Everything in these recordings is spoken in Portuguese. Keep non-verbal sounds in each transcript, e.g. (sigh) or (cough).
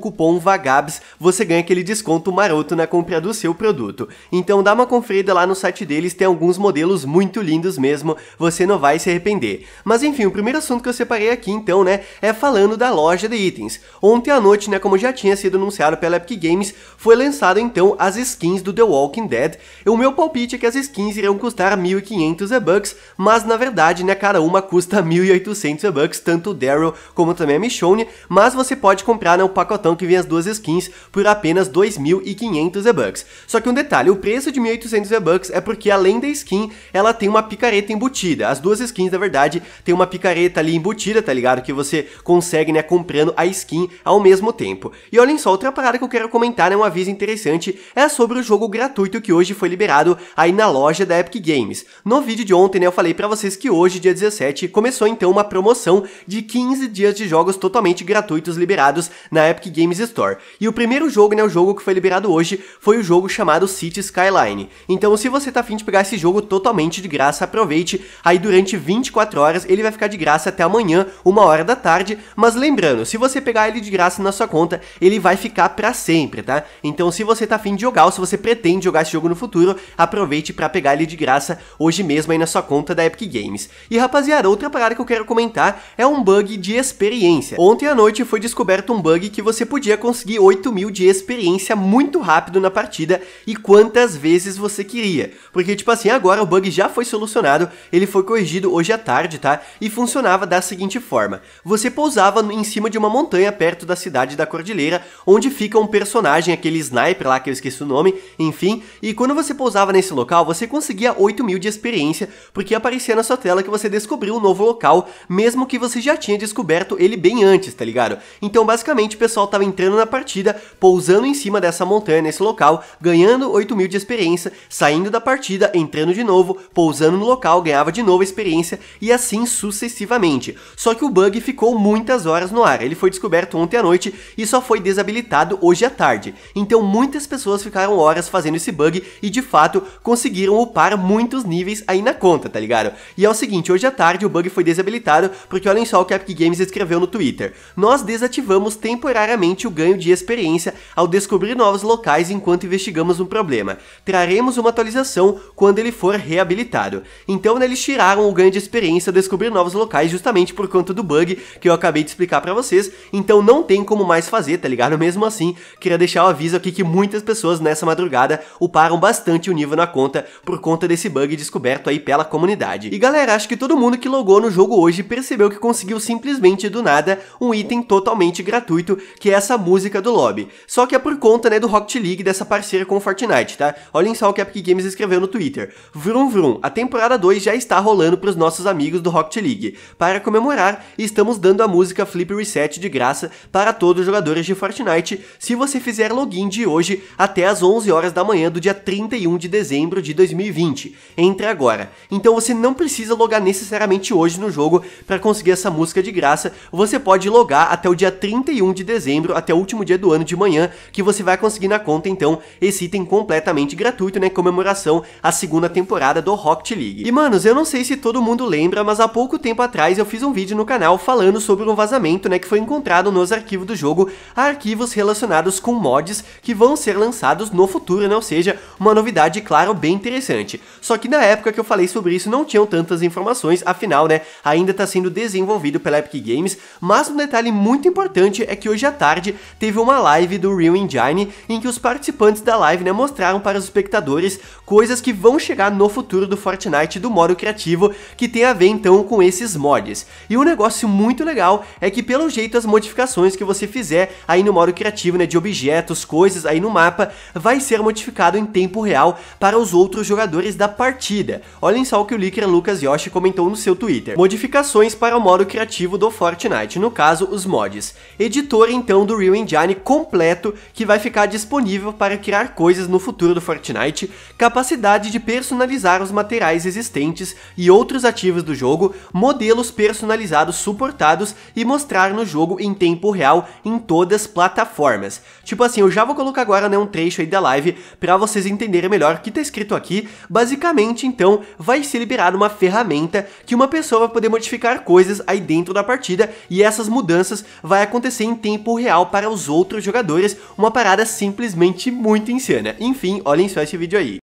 cupom VAGABS você ganha aquele desconto maroto na compra do seu produto. Então dá uma conferida lá no site deles, tem alguns modelos muito lindos mesmo, você não vai se arrepender. Mas enfim, o primeiro assunto que eu separei aqui então, né, é falando da loja de itens. Ontem à noite, né, como já tinha sido anunciado pela Epic Games, foi lançado então as skins do The Walking Dead. E o meu palpite é que as skins irão custar 1.500 e-bucks, mas na verdade, né, cada uma custa 1.800 e-bucks, tanto o Daryl como também a Michonne, mas você pode comprar né, pacotão cartão que vem as duas skins por apenas 2.500 V-Bucks. Só que um detalhe, o preço de 1.800 V-Bucks é porque além da skin, ela tem uma picareta embutida. As duas skins, na verdade, tem uma picareta ali embutida, tá ligado? Que você consegue, né, comprando a skin ao mesmo tempo. E olhem só, outra parada que eu quero comentar, né, um aviso interessante, é sobre o jogo gratuito que hoje foi liberado aí na loja da Epic Games. No vídeo de ontem, né, eu falei para vocês que hoje, dia 17, começou então uma promoção de 15 dias de jogos totalmente gratuitos liberados na Epic Games Store. E o primeiro jogo, né, o jogo que foi liberado hoje, foi o jogo chamado City Skyline. Então se você tá afim de pegar esse jogo totalmente de graça, aproveite, aí durante 24 horas ele vai ficar de graça até amanhã, uma hora da tarde, mas lembrando, se você pegar ele de graça na sua conta, ele vai ficar para sempre, tá? Então se você tá afim de jogar ou se você pretende jogar esse jogo no futuro, aproveite para pegar ele de graça hoje mesmo aí na sua conta da Epic Games. E rapaziada, outra parada que eu quero comentar é um bug de experiência. Ontem à noite foi descoberto um bug que você você podia conseguir 8 mil de experiência muito rápido na partida e quantas vezes você queria. Porque, tipo assim, agora o bug já foi solucionado, ele foi corrigido hoje à tarde, tá? E funcionava da seguinte forma: você pousava em cima de uma montanha perto da cidade da Cordilheira, onde fica um personagem, aquele sniper lá que eu esqueci o nome, enfim, e quando você pousava nesse local, você conseguia 8 mil de experiência, porque aparecia na sua tela que você descobriu um novo local, mesmo que você já tinha descoberto ele bem antes, tá ligado? Então, basicamente, o pessoal estava entrando na partida, pousando em cima dessa montanha, nesse local, ganhando 8 mil de experiência, saindo da partida, entrando de novo, pousando no local, ganhava de novo experiência e assim sucessivamente. Só que o bug ficou muitas horas no ar, ele foi descoberto ontem à noite e só foi desabilitado hoje à tarde. Então muitas pessoas ficaram horas fazendo esse bug e de fato conseguiram upar muitos níveis aí na conta, tá ligado? E é o seguinte, hoje à tarde o bug foi desabilitado porque olhem só o que a Epic Games escreveu no Twitter. Nós desativamos temporariamente diariamente o ganho de experiência ao descobrir novos locais enquanto investigamos um problema. Traremos uma atualização quando ele for reabilitado. Então né, eles tiraram o ganho de experiência ao descobrir novos locais justamente por conta do bug que eu acabei de explicar para vocês. Então não tem como mais fazer, tá ligado? (laughs) Mesmo assim, queria deixar o aviso aqui que muitas pessoas nessa madrugada uparam bastante o nível na conta por conta desse bug descoberto aí pela comunidade. E galera, acho que todo mundo que logou no jogo hoje percebeu que conseguiu simplesmente do nada um item totalmente gratuito que é essa música do lobby. Só que é por conta, né, do Rocket League, dessa parceria com o Fortnite, tá? Olhem só o que a Epic Games escreveu no Twitter. Vrum Vrum, a temporada 2 já está rolando para os nossos amigos do Rocket League. Para comemorar, estamos dando a música Flip Reset de graça para todos os jogadores de Fortnite, se você fizer login de hoje até as 11 horas da manhã do dia 31 de dezembro de 2020. Entre agora. Então você não precisa logar necessariamente hoje no jogo para conseguir essa música de graça, você pode logar até o dia 31 de dezembro até o último dia do ano de manhã, que você vai conseguir na conta, então, esse item completamente gratuito, né, em comemoração à segunda temporada do Rocket League. E, manos, eu não sei se todo mundo lembra, mas há pouco tempo atrás eu fiz um vídeo no canal falando sobre um vazamento, né, que foi encontrado nos arquivos do jogo, arquivos relacionados com mods que vão ser lançados no futuro, né, ou seja, uma novidade, claro, bem interessante. Só que na época que eu falei sobre isso não tinham tantas informações, afinal, né, ainda está sendo desenvolvido pela Epic Games, mas um detalhe muito importante é que hoje à tarde tarde, teve uma live do Real Engine em que os participantes da live né, mostraram para os espectadores coisas que vão chegar no futuro do Fortnite do modo criativo que tem a ver então com esses mods. E um negócio muito legal é que pelo jeito as modificações que você fizer aí no modo criativo né, de objetos, coisas aí no mapa, vai ser modificado em tempo real para os outros jogadores da partida. Olhem só o que o leaker Lucas Yoshi comentou no seu Twitter. Modificações para o modo criativo do Fortnite, no caso os mods. Editor então do Real Engine completo que vai ficar disponível para criar coisas no futuro do Fortnite, capacidade de personalizar os materiais existentes e outros ativos do jogo, modelos personalizados suportados e mostrar no jogo em tempo real em todas as plataformas. Tipo assim, eu já vou colocar agora né, um trecho aí da live para vocês entenderem melhor o que está escrito aqui. Basicamente, então, vai ser liberada uma ferramenta que uma pessoa vai poder modificar coisas aí dentro da partida e essas mudanças vai acontecer em tempo real para os outros jogadores, uma parada simplesmente muito insana. Enfim, olhem só esse vídeo aí.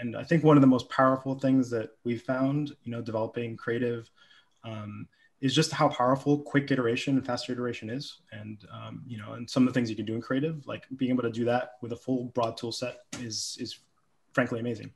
And I think one of the most powerful things that we found, you know, developing creative um, is just how powerful quick iteration and fast iteration is. And, um, you know, and some of the things you can do in creative, like being able to do that with a full broad tool set is, is frankly amazing.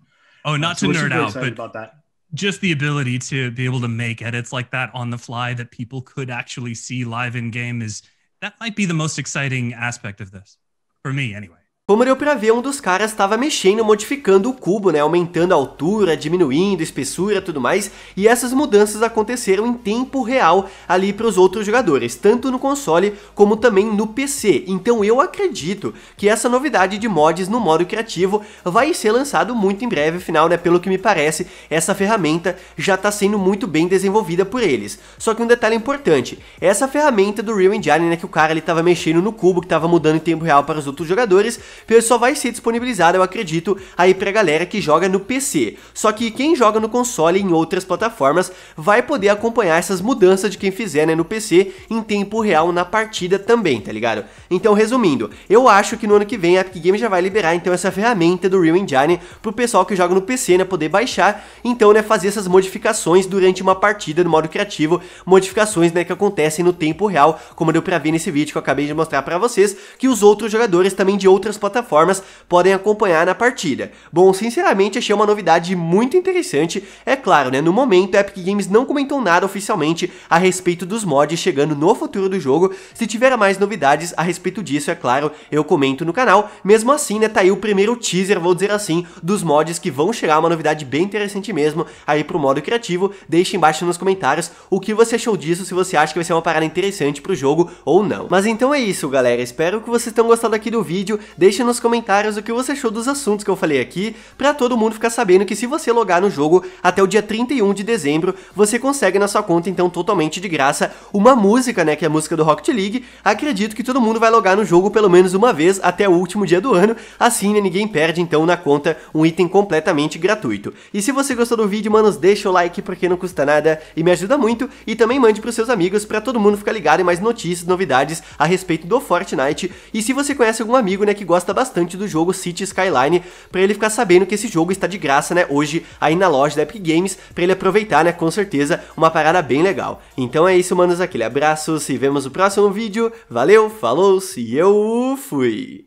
Oh, not um, so to nerd out, but about that just the ability to be able to make edits like that on the fly that people could actually see live in game is that might be the most exciting aspect of this for me anyway Como deu pra ver, um dos caras estava mexendo, modificando o cubo, né, aumentando a altura, diminuindo a espessura tudo mais, e essas mudanças aconteceram em tempo real ali para os outros jogadores, tanto no console como também no PC, então eu acredito que essa novidade de mods no modo criativo vai ser lançado muito em breve, afinal, né, pelo que me parece, essa ferramenta já está sendo muito bem desenvolvida por eles. Só que um detalhe importante, essa ferramenta do Real Engine, né, que o cara ele estava mexendo no cubo, que estava mudando em tempo real para os outros jogadores, só vai ser disponibilizado eu acredito, aí pra galera que joga no PC. Só que quem joga no console e em outras plataformas vai poder acompanhar essas mudanças de quem fizer né, no PC em tempo real na partida também, tá ligado? Então, resumindo, eu acho que no ano que vem a Epic Games já vai liberar então essa ferramenta do Real Engine pro pessoal que joga no PC, né, poder baixar, então, né, fazer essas modificações durante uma partida no modo criativo, modificações, né, que acontecem no tempo real, como deu pra ver nesse vídeo que eu acabei de mostrar pra vocês, que os outros jogadores também de outras plataformas plataformas podem acompanhar na partilha. Bom, sinceramente achei uma novidade muito interessante. É claro, né, no momento a Epic Games não comentou nada oficialmente a respeito dos mods chegando no futuro do jogo. Se tiver mais novidades a respeito disso, é claro, eu comento no canal. Mesmo assim, né, tá aí o primeiro teaser, vou dizer assim, dos mods que vão chegar, uma novidade bem interessante mesmo aí pro modo criativo. Deixe embaixo nos comentários o que você achou disso, se você acha que vai ser uma parada interessante pro jogo ou não. Mas então é isso, galera. Espero que vocês tenham gostado aqui do vídeo. Deixe Deixe nos comentários o que você achou dos assuntos que eu falei aqui, para todo mundo ficar sabendo que se você logar no jogo até o dia 31 de dezembro, você consegue na sua conta, então, totalmente de graça, uma música, né, que é a música do Rocket League. Acredito que todo mundo vai logar no jogo pelo menos uma vez até o último dia do ano, assim, né, ninguém perde, então, na conta, um item completamente gratuito. E se você gostou do vídeo, manos, deixa o like, porque não custa nada e me ajuda muito, e também mande pros seus amigos para todo mundo ficar ligado em mais notícias, novidades a respeito do Fortnite, e se você conhece algum amigo, né, que gosta gosta bastante do jogo City Skyline, para ele ficar sabendo que esse jogo está de graça, né, hoje aí na loja da Epic Games, para ele aproveitar, né, com certeza, uma parada bem legal. Então é isso, manos, aquele abraço, se vemos no próximo vídeo, valeu, falou, se eu fui!